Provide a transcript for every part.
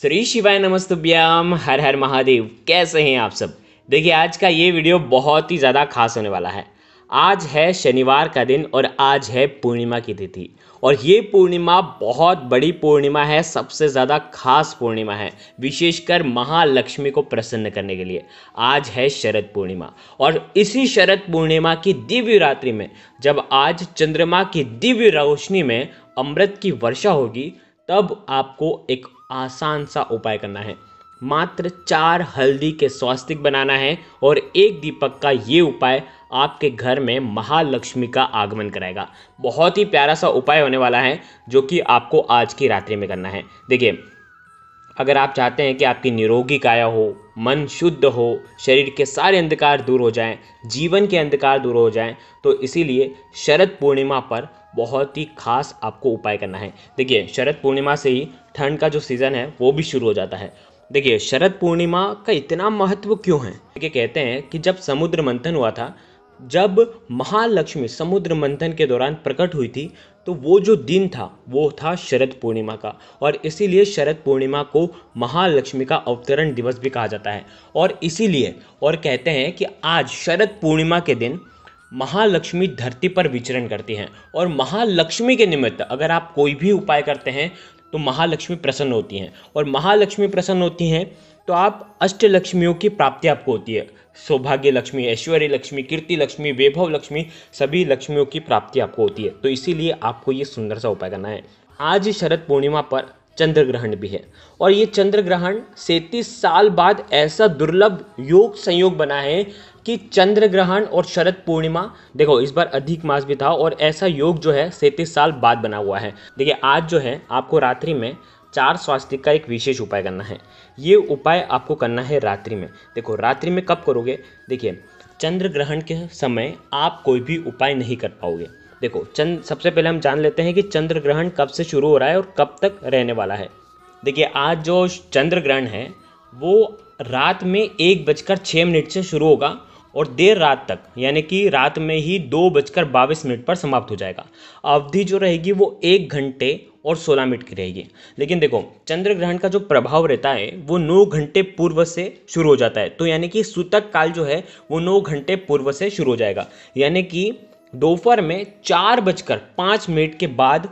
श्री शिवाय नमस्तुभ्याम हर हर महादेव कैसे हैं आप सब देखिए आज का ये वीडियो बहुत ही ज़्यादा खास होने वाला है आज है शनिवार का दिन और आज है पूर्णिमा की तिथि और ये पूर्णिमा बहुत बड़ी पूर्णिमा है सबसे ज़्यादा खास पूर्णिमा है विशेषकर महालक्ष्मी को प्रसन्न करने के लिए आज है शरद पूर्णिमा और इसी शरद पूर्णिमा की दिव्य रात्रि में जब आज चंद्रमा की दिव्य रोशनी में अमृत की वर्षा होगी तब आपको एक आसान सा उपाय करना है मात्र चार हल्दी के स्वास्तिक बनाना है और एक दीपक का ये उपाय आपके घर में महालक्ष्मी का आगमन कराएगा बहुत ही प्यारा सा उपाय होने वाला है जो कि आपको आज की रात्रि में करना है देखिए अगर आप चाहते हैं कि आपकी निरोगी काया हो मन शुद्ध हो शरीर के सारे अंधकार दूर हो जाएं, जीवन के अंधकार दूर हो जाएं, तो इसीलिए शरद पूर्णिमा पर बहुत ही खास आपको उपाय करना है देखिए शरद पूर्णिमा से ही ठंड का जो सीज़न है वो भी शुरू हो जाता है देखिए शरद पूर्णिमा का इतना महत्व क्यों है देखिए कहते हैं कि जब समुद्र मंथन हुआ था जब महालक्ष्मी समुद्र मंथन के दौरान प्रकट हुई थी तो वो जो दिन था वो था शरद पूर्णिमा का और इसीलिए शरद पूर्णिमा को महालक्ष्मी का अवतरण दिवस भी कहा जाता है और इसीलिए और कहते हैं कि आज शरद पूर्णिमा के दिन महालक्ष्मी धरती पर विचरण करती हैं और महालक्ष्मी के निमित्त अगर आप कोई भी उपाय करते हैं तो महालक्ष्मी प्रसन्न होती हैं और महालक्ष्मी प्रसन्न होती हैं तो आप अष्टलक्ष्मियों की प्राप्ति आपको होती है सौभाग्य लक्ष्मी ऐश्वर्य लक्ष्मी कीर्ति लक्ष्मी वैभव लक्ष्मी सभी लक्ष्मियों की प्राप्ति आपको होती है तो इसीलिए आपको ये सुंदर सा उपाय करना है आज शरद पूर्णिमा पर चंद्र ग्रहण भी है और ये चंद्र ग्रहण सैंतीस साल बाद ऐसा दुर्लभ योग संयोग बना है कि चंद्र ग्रहण और शरद पूर्णिमा देखो इस बार अधिक मास भी था और ऐसा योग जो है सैंतीस साल बाद बना हुआ है देखिए आज जो है आपको रात्रि में चार स्वास्थ्य का एक विशेष उपाय करना है ये उपाय आपको करना है रात्रि में देखो रात्रि में कब करोगे देखिए चंद्र ग्रहण के समय आप कोई भी उपाय नहीं कर पाओगे देखो चंद सबसे पहले हम जान लेते हैं कि चंद्र ग्रहण कब से शुरू हो रहा है और कब तक रहने वाला है देखिए आज जो चंद्र ग्रहण है वो रात में एक बजकर छः मिनट से शुरू होगा और देर रात तक यानी कि रात में ही दो बजकर बाईस मिनट पर समाप्त हो जाएगा अवधि जो रहेगी वो एक घंटे और सोलह मिनट की रहेगी लेकिन देखो चंद्र ग्रहण का जो प्रभाव रहता है वो नौ घंटे पूर्व से शुरू हो जाता है तो यानी कि सूतक काल जो है वो नौ घंटे पूर्व से शुरू हो जाएगा यानी कि दोपहर में चार बजकर पाँच मिनट के बाद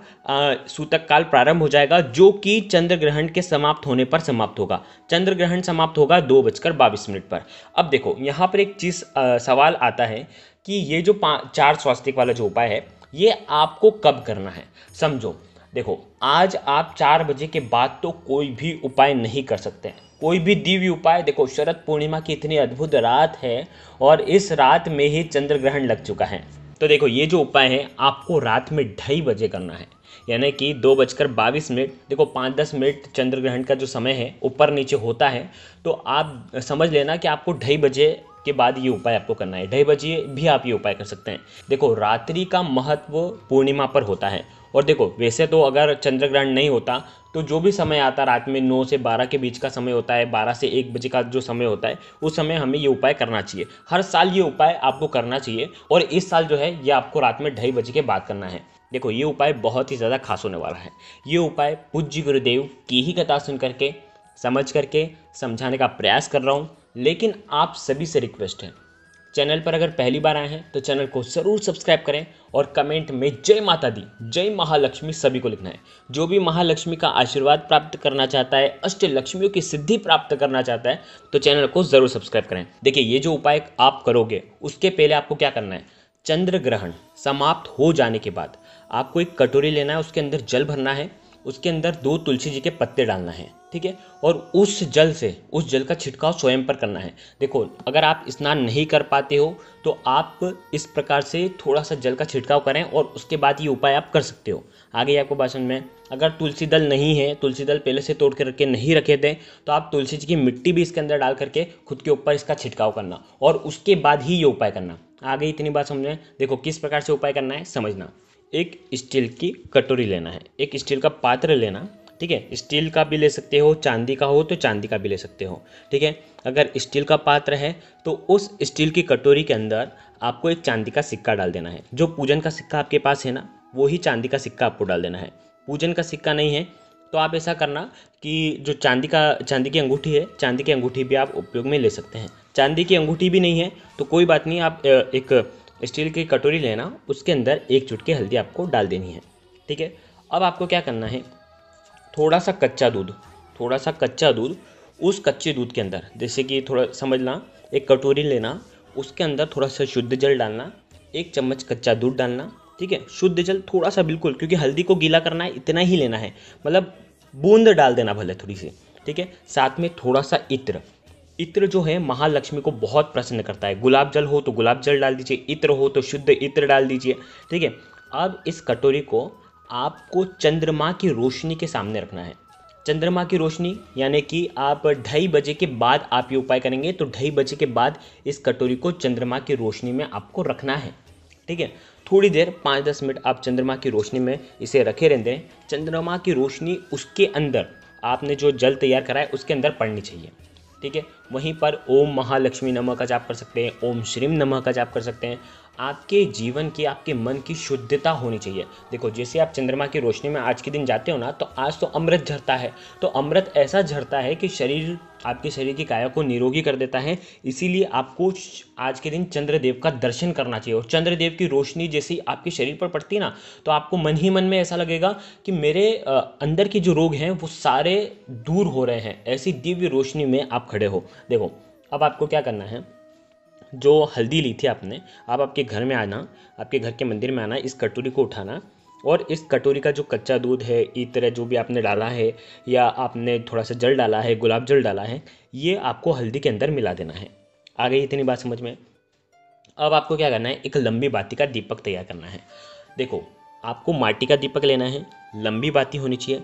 सूतक काल प्रारंभ हो जाएगा जो कि चंद्र ग्रहण के समाप्त होने पर समाप्त होगा चंद्र ग्रहण समाप्त होगा दो बजकर बाईस मिनट पर अब देखो यहाँ पर एक चीज़ सवाल आता है कि ये जो चार स्वास्तिक वाला जो उपाय है ये आपको कब करना है समझो देखो आज आप चार बजे के बाद तो कोई भी उपाय नहीं कर सकते कोई भी दिव्य उपाय देखो शरद पूर्णिमा की इतनी अद्भुत रात है और इस रात में ही चंद्र ग्रहण लग चुका है तो देखो ये जो उपाय है आपको रात में ढाई बजे करना है यानी कि दो बजकर बाईस मिनट देखो पाँच दस मिनट चंद्र ग्रहण का जो समय है ऊपर नीचे होता है तो आप समझ लेना कि आपको ढाई बजे के बाद ये उपाय आपको करना है ढाई बजे भी आप ये उपाय कर सकते हैं देखो रात्रि का महत्व पूर्णिमा पर होता है और देखो वैसे तो अगर चंद्र ग्रहण नहीं होता तो जो भी समय आता रात में नौ से बारह के बीच का समय होता है बारह से एक बजे का जो समय होता है उस समय हमें ये उपाय करना चाहिए हर साल ये उपाय आपको करना चाहिए और इस साल जो है ये आपको रात में ढाई बजे के बाद करना है देखो ये उपाय बहुत ही ज़्यादा खास होने वाला है ये उपाय पूज्य गुरुदेव की ही कथा सुन करके समझ करके समझाने का प्रयास कर रहा हूँ लेकिन आप सभी से रिक्वेस्ट है चैनल पर अगर पहली बार आए हैं तो चैनल को ज़रूर सब्सक्राइब करें और कमेंट में जय माता दी जय महालक्ष्मी सभी को लिखना है जो भी महालक्ष्मी का आशीर्वाद प्राप्त करना चाहता है अष्ट लक्ष्मियों की सिद्धि प्राप्त करना चाहता है तो चैनल को ज़रूर सब्सक्राइब करें देखिए ये जो उपाय आप करोगे उसके पहले आपको क्या करना है चंद्र ग्रहण समाप्त हो जाने के बाद आपको एक कटोरी लेना है उसके अंदर जल भरना है उसके अंदर दो तुलसी जी के पत्ते डालना है ठीक है और उस जल से उस जल का छिड़काव स्वयं पर करना है देखो अगर आप स्नान नहीं कर पाते हो तो आप इस प्रकार से थोड़ा सा जल का छिड़काव करें और उसके बाद ये उपाय आप कर सकते हो आगे आपको भाषण में अगर तुलसी दल नहीं है तुलसी दल पहले से तोड़ के रखे नहीं रखे थे तो आप तुलसी जी की मिट्टी भी इसके अंदर डाल करके खुद के ऊपर इसका छिड़काव करना और उसके बाद ही ये उपाय करना आगे इतनी बात समझें देखो किस प्रकार से उपाय करना है समझना एक स्टील की कटोरी लेना है एक स्टील का पात्र लेना ठीक है स्टील का भी ले सकते हो चांदी का हो तो चांदी का भी ले सकते हो ठीक है अगर स्टील का पात्र है तो उस स्टील की कटोरी के अंदर आपको एक चांदी का सिक्का डाल देना है जो पूजन का सिक्का आपके पास है ना वो ही चांदी का सिक्का आपको डाल देना है पूजन का सिक्का नहीं है तो आप ऐसा करना कि जो चांदी का चांदी की अंगूठी है चांदी की अंगूठी भी आप उपयोग में ले सकते हैं चांदी की अंगूठी भी नहीं है तो कोई बात नहीं आप एक स्टील की कटोरी लेना उसके अंदर एक चुटकी हल्दी आपको डाल देनी है ठीक है अब आपको क्या करना है थोड़ा सा कच्चा दूध थोड़ा सा कच्चा दूध उस कच्चे दूध के अंदर जैसे कि थोड़ा समझना एक कटोरी लेना उसके अंदर थोड़ा सा शुद्ध जल डालना एक चम्मच कच्चा दूध डालना ठीक है शुद्ध जल थोड़ा सा बिल्कुल क्योंकि हल्दी को गीला करना है इतना ही लेना है मतलब बूंद डाल देना भले थोड़ी सी ठीक है साथ में थोड़ा सा इत्र इत्र जो है महालक्ष्मी को बहुत प्रसन्न करता है गुलाब जल हो तो गुलाब जल डाल दीजिए इत्र हो तो शुद्ध इत्र डाल दीजिए ठीक है अब इस कटोरी को आपको चंद्रमा की रोशनी के सामने रखना है चंद्रमा की रोशनी यानी कि आप ढाई बजे के बाद आप ये उपाय करेंगे तो ढाई बजे के बाद इस कटोरी को चंद्रमा की रोशनी में आपको रखना है ठीक है थोड़ी देर पाँच दस मिनट आप चंद्रमा की रोशनी में इसे रखे रहते हैं चंद्रमा की रोशनी उसके अंदर आपने जो जल तैयार करा है उसके अंदर पड़नी चाहिए ठीक है वहीं पर ओम महालक्ष्मी नमः का जाप कर सकते हैं ओम श्रीम नमः का जाप कर सकते हैं आपके जीवन की आपके मन की शुद्धता होनी चाहिए देखो जैसे आप चंद्रमा की रोशनी में आज के दिन जाते हो ना तो आज तो अमृत झरता है तो अमृत ऐसा झरता है कि शरीर आपके शरीर की काया को निरोगी कर देता है इसीलिए आपको आज के दिन चंद्रदेव का दर्शन करना चाहिए और चंद्रदेव की रोशनी जैसी आपके शरीर पर पड़ती ना तो आपको मन ही मन में ऐसा लगेगा कि मेरे अंदर के जो रोग हैं वो सारे दूर हो रहे हैं ऐसी दिव्य रोशनी में आप खड़े हो देखो अब आपको क्या करना है जो हल्दी ली थी आपने आप आपके घर में आना आपके घर के मंदिर में आना इस कटोरी को उठाना और इस कटोरी का जो कच्चा दूध है इस तरह जो भी आपने डाला है या आपने थोड़ा सा जल डाला है गुलाब जल डाला है ये आपको हल्दी के अंदर मिला देना है आ गई इतनी बात समझ में अब आपको क्या करना है एक लंबी बाती का दीपक तैयार करना है देखो आपको माटी का दीपक लेना है लंबी बाती होनी चाहिए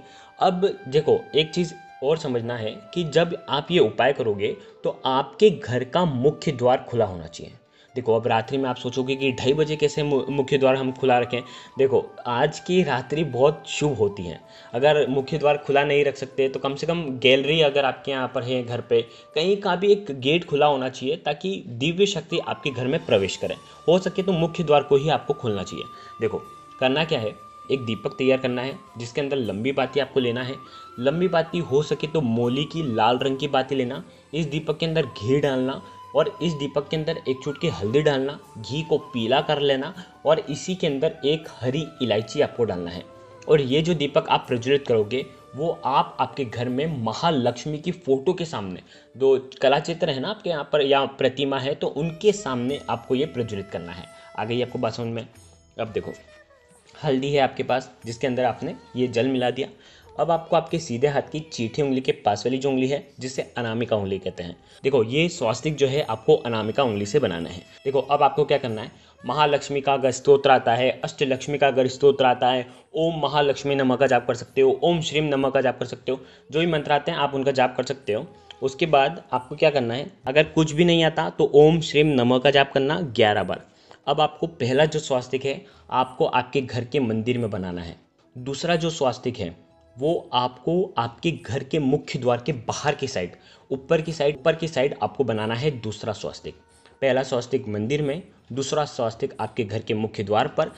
अब देखो एक चीज़ और समझना है कि जब आप ये उपाय करोगे तो आपके घर का मुख्य द्वार खुला होना चाहिए देखो अब रात्रि में आप सोचोगे कि ढाई बजे कैसे मुख्य द्वार हम खुला रखें देखो आज की रात्रि बहुत शुभ होती है अगर मुख्य द्वार खुला नहीं रख सकते तो कम से कम गैलरी अगर आपके यहाँ पर है घर पे कहीं का भी एक गेट खुला होना चाहिए ताकि दिव्य शक्ति आपके घर में प्रवेश करें हो सके तो मुख्य द्वार को ही आपको खोलना चाहिए देखो करना क्या है एक दीपक तैयार करना है जिसके अंदर लंबी बाती आपको लेना है लंबी बाती हो सके तो मोली की लाल रंग की बाती लेना इस दीपक के अंदर घी डालना और इस दीपक के अंदर एक चुटकी हल्दी डालना घी को पीला कर लेना और इसी के अंदर एक हरी इलायची आपको डालना है और ये जो दीपक आप प्रज्वलित करोगे वो आप आपके घर में महालक्ष्मी की फ़ोटो के सामने जो कला चित्र है ना आपके यहाँ पर या प्रतिमा है तो उनके सामने आपको ये प्रज्वलित करना है आ गई आपको बात समझ में अब देखो हल्दी है आपके पास जिसके अंदर आपने ये जल मिला दिया अब आपको आपके सीधे हाथ की चीठी उंगली के पास वाली जो उंगली है जिसे अनामिका उंगली कहते हैं देखो ये स्वास्तिक जो है आपको अनामिका उंगली से बनाना है देखो अब आपको क्या करना है महालक्ष्मी का अगर स्त्रोत्र आता है अष्टलक्ष्मी का अगर स्त्रोत्र आता है ओम महालक्ष्मी नमक का जाप कर सकते हो ओम श्रीम नमक का जाप कर सकते हो जो भी मंत्र आते हैं आप उनका जाप कर सकते हो उसके बाद आपको क्या करना है अगर कुछ भी नहीं आता तो ओम श्रीम नमक का जाप करना ग्यारह बार अब आपको पहला जो स्वास्तिक है आपको आपके घर के मंदिर में बनाना है दूसरा जो स्वास्तिक है वो आपको आपके घर के मुख्य द्वार के बाहर की साइड ऊपर की साइड ऊपर की साइड आपको बनाना है दूसरा स्वास्तिक पहला स्वास्तिक मंदिर में दूसरा स्वास्तिक आपके घर के मुख्य द्वार पर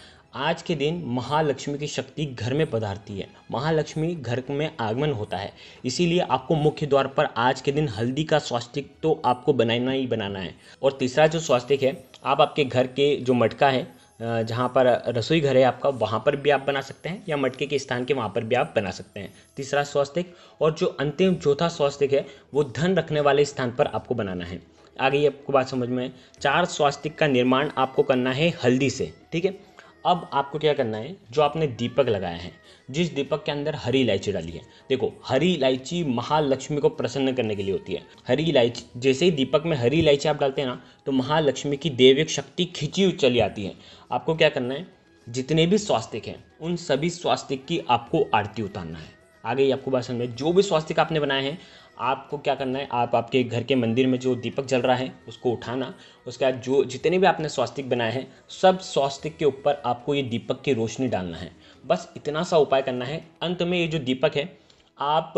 आज के दिन महालक्ष्मी की शक्ति घर में पधारती है महालक्ष्मी घर में आगमन होता है इसीलिए आपको मुख्य द्वार पर आज के दिन हल्दी का स्वास्तिक तो आपको बनाना ही बनाना है और तीसरा जो स्वास्तिक है आप आपके घर के जो मटका है जहाँ पर रसोई घर है आपका वहाँ पर भी आप बना सकते हैं या मटके के स्थान के वहाँ पर भी आप बना सकते हैं तीसरा स्वास्तिक और जो अंतिम चौथा स्वास्तिक है वो धन रखने वाले स्थान पर आपको बनाना है आगे आपको बात समझ में चार स्वास्तिक का निर्माण आपको करना है हल्दी से ठीक है अब आपको क्या करना है जो आपने दीपक लगाया है जिस दीपक के अंदर हरी इलायची डाली है देखो हरी इलायची महालक्ष्मी को प्रसन्न करने के लिए होती है हरी इलायची जैसे ही दीपक में हरी इलायची आप डालते हैं ना तो महालक्ष्मी की देविक शक्ति खिंची चली आती है आपको क्या करना है जितने भी स्वास्तिक हैं उन सभी स्वास्तिक की आपको आरती उतारना है आगे आपको बात समझ में जो भी स्वास्तिक आपने बनाए हैं आपको क्या करना है आप आपके घर के मंदिर में जो दीपक जल रहा है उसको उठाना उसके बाद जो जितने भी आपने स्वास्तिक बनाए हैं सब स्वास्तिक के ऊपर आपको ये दीपक की रोशनी डालना है बस इतना सा उपाय करना है अंत में ये जो दीपक है आप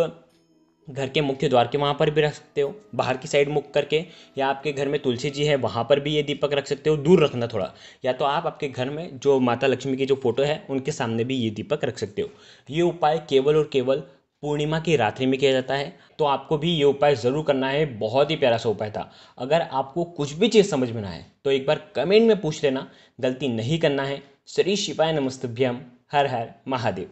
घर के मुख्य द्वार के वहाँ पर भी रख सकते हो बाहर की साइड मुख करके या आपके घर में तुलसी जी है वहाँ पर भी ये दीपक रख सकते हो दूर रखना थोड़ा या तो आप आपके घर में जो माता लक्ष्मी की जो फोटो है उनके सामने भी ये दीपक रख सकते हो ये उपाय केवल और केवल पूर्णिमा की रात्रि में किया जाता है तो आपको भी ये उपाय ज़रूर करना है बहुत ही प्यारा सा उपाय था अगर आपको कुछ भी चीज़ समझ में ना आए तो एक बार कमेंट में पूछ लेना गलती नहीं करना है श्री शिवाय नमस्तभ्यम हर हर महादेव